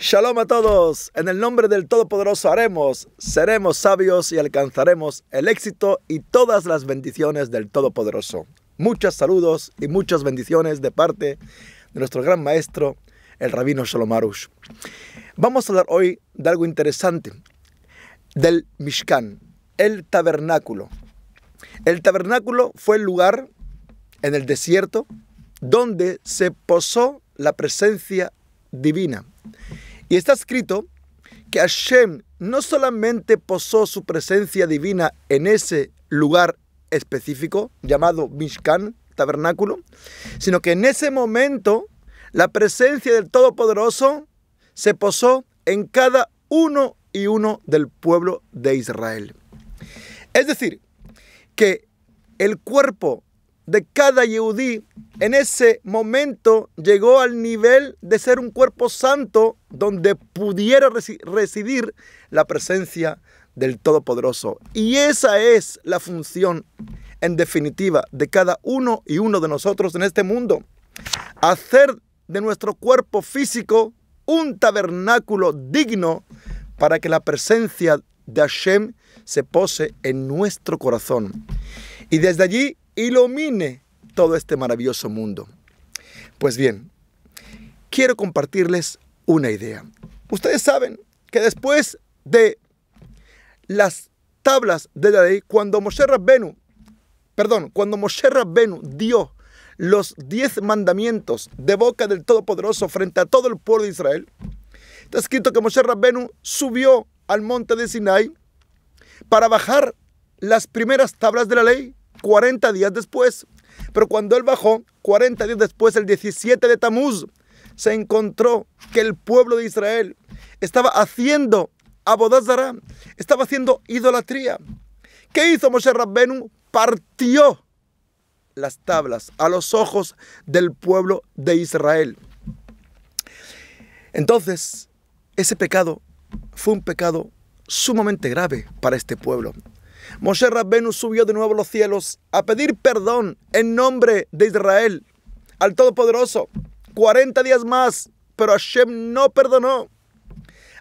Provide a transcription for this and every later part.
Shalom a todos. En el nombre del Todopoderoso haremos, seremos sabios y alcanzaremos el éxito y todas las bendiciones del Todopoderoso. Muchos saludos y muchas bendiciones de parte de nuestro gran maestro, el rabino Shalom Arush. Vamos a hablar hoy de algo interesante, del Mishkan, el tabernáculo. El tabernáculo fue el lugar en el desierto donde se posó la presencia divina. Y está escrito que Hashem no solamente posó su presencia divina en ese lugar específico llamado Mishkan, tabernáculo, sino que en ese momento la presencia del Todopoderoso se posó en cada uno y uno del pueblo de Israel. Es decir, que el cuerpo de cada Yehudi en ese momento llegó al nivel de ser un cuerpo santo donde pudiera residir la presencia del Todopoderoso. Y esa es la función, en definitiva, de cada uno y uno de nosotros en este mundo. Hacer de nuestro cuerpo físico un tabernáculo digno para que la presencia de Hashem se pose en nuestro corazón. Y desde allí ilumine todo este maravilloso mundo. Pues bien, quiero compartirles una idea. Ustedes saben que después de las tablas de la ley, cuando Moshe Rabbenu, perdón, cuando Moshe Rabbenu dio los diez mandamientos de boca del Todopoderoso frente a todo el pueblo de Israel, está escrito que Moshe Rabbenu subió al monte de Sinai para bajar las primeras tablas de la ley 40 días después. Pero cuando él bajó, 40 días después, el 17 de Tamuz, se encontró que el pueblo de Israel estaba haciendo Abodazara, estaba haciendo idolatría. ¿Qué hizo Moshe Rabbenu? Partió las tablas a los ojos del pueblo de Israel. Entonces, ese pecado fue un pecado sumamente grave para este pueblo. Moshe Rabbenu subió de nuevo a los cielos a pedir perdón en nombre de Israel al Todopoderoso. 40 días más, pero Hashem no perdonó.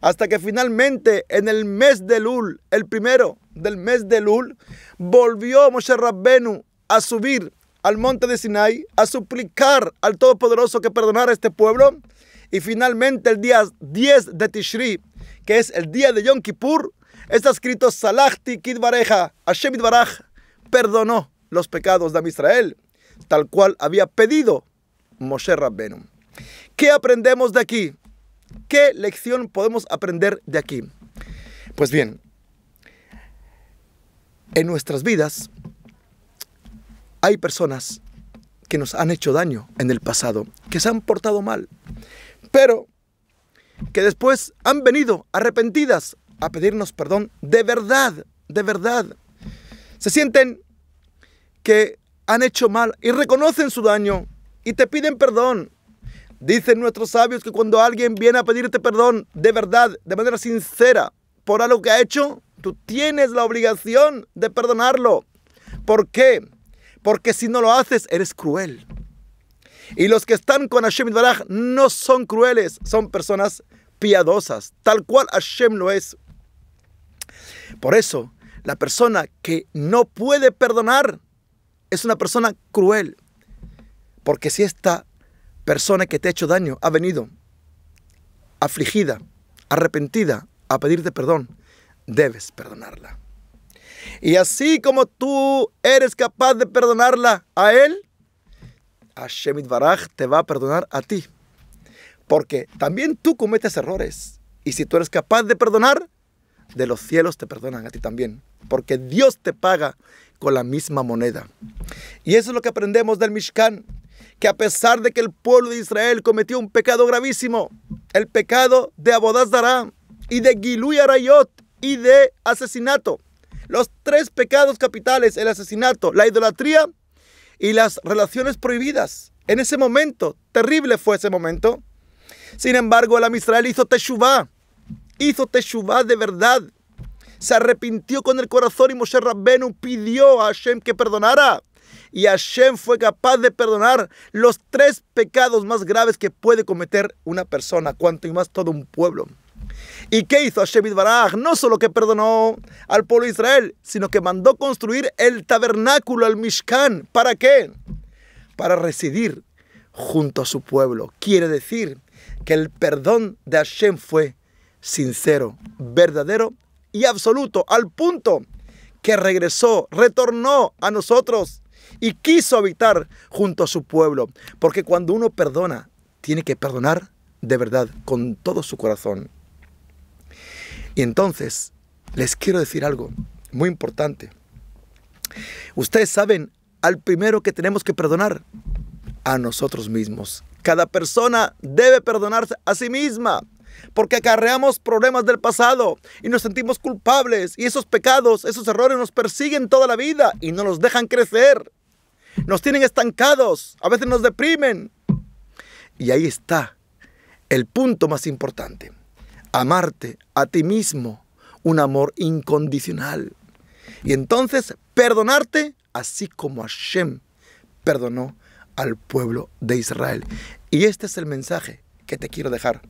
Hasta que finalmente en el mes de Lul, el primero del mes de Lul, volvió Moshe Rabbenu a subir al monte de Sinai, a suplicar al Todopoderoso que perdonara a este pueblo. Y finalmente el día 10 de Tishri, que es el día de Yom Kippur, está escrito Salachti Kidvareja Hashemid Baraj perdonó los pecados de Israel, tal cual había pedido Moshe Rabbenu. ¿Qué aprendemos de aquí? ¿Qué lección podemos aprender de aquí? Pues bien, en nuestras vidas hay personas que nos han hecho daño en el pasado, que se han portado mal, pero que después han venido arrepentidas a pedirnos perdón de verdad, de verdad. Se sienten que han hecho mal y reconocen su daño y te piden perdón. Dicen nuestros sabios que cuando alguien viene a pedirte perdón de verdad, de manera sincera, por algo que ha hecho, tú tienes la obligación de perdonarlo. ¿Por qué? Porque si no lo haces, eres cruel. Y los que están con Hashem Baraj no son crueles, son personas piadosas, tal cual Hashem lo es. Por eso, la persona que no puede perdonar es una persona cruel. Porque si esta persona que te ha hecho daño ha venido afligida, arrepentida, a pedirte perdón, debes perdonarla. Y así como tú eres capaz de perdonarla a él, Hashem Itbaraj te va a perdonar a ti. Porque también tú cometes errores. Y si tú eres capaz de perdonar, de los cielos te perdonan a ti también. Porque Dios te paga con la misma moneda. Y eso es lo que aprendemos del Mishkan. Que a pesar de que el pueblo de Israel cometió un pecado gravísimo, el pecado de Abodazdará y de Gilui Arayot y de asesinato, los tres pecados capitales, el asesinato, la idolatría y las relaciones prohibidas. En ese momento, terrible fue ese momento. Sin embargo, la Amistral hizo Teshuvah, hizo Teshuvah de verdad. Se arrepintió con el corazón y Moshe Rabbenu pidió a Hashem que perdonara. Y Hashem fue capaz de perdonar los tres pecados más graves que puede cometer una persona, cuanto y más todo un pueblo. ¿Y qué hizo Hashem Baraj? No solo que perdonó al pueblo de Israel, sino que mandó construir el tabernáculo, al Mishkan. ¿Para qué? Para residir junto a su pueblo. Quiere decir que el perdón de Hashem fue sincero, verdadero y absoluto, al punto que regresó, retornó a nosotros y quiso habitar junto a su pueblo. Porque cuando uno perdona, tiene que perdonar de verdad, con todo su corazón. Y entonces, les quiero decir algo muy importante. Ustedes saben, al primero que tenemos que perdonar, a nosotros mismos. Cada persona debe perdonarse a sí misma porque acarreamos problemas del pasado y nos sentimos culpables y esos pecados, esos errores nos persiguen toda la vida y no nos dejan crecer. Nos tienen estancados, a veces nos deprimen. Y ahí está el punto más importante amarte a ti mismo, un amor incondicional. Y entonces perdonarte así como Hashem perdonó al pueblo de Israel. Y este es el mensaje que te quiero dejar,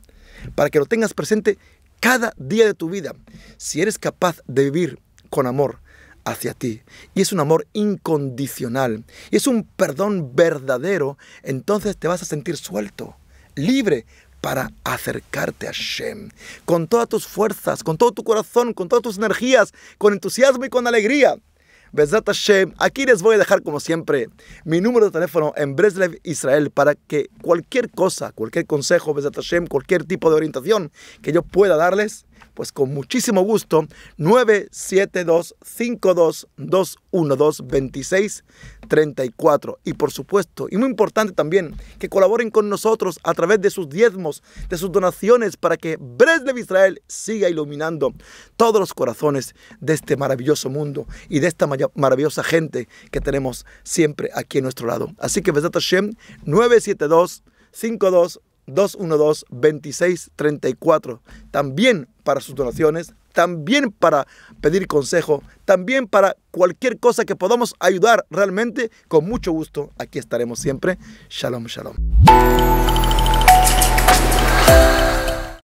para que lo tengas presente cada día de tu vida, si eres capaz de vivir con amor hacia ti, y es un amor incondicional, y es un perdón verdadero, entonces te vas a sentir suelto, libre, para acercarte a Shem con todas tus fuerzas, con todo tu corazón, con todas tus energías, con entusiasmo y con alegría. Besat Shem. aquí les voy a dejar como siempre mi número de teléfono en Breslev, Israel, para que cualquier cosa, cualquier consejo, Besat Shem, cualquier tipo de orientación que yo pueda darles, pues con muchísimo gusto, 972 52 2634 Y por supuesto, y muy importante también, que colaboren con nosotros a través de sus diezmos, de sus donaciones, para que Breslev Israel siga iluminando todos los corazones de este maravilloso mundo y de esta maravillosa gente que tenemos siempre aquí a nuestro lado. Así que, Besat Hashem, 972 52 212-2634. También para sus donaciones, también para pedir consejo, también para cualquier cosa que podamos ayudar realmente, con mucho gusto, aquí estaremos siempre. Shalom, shalom.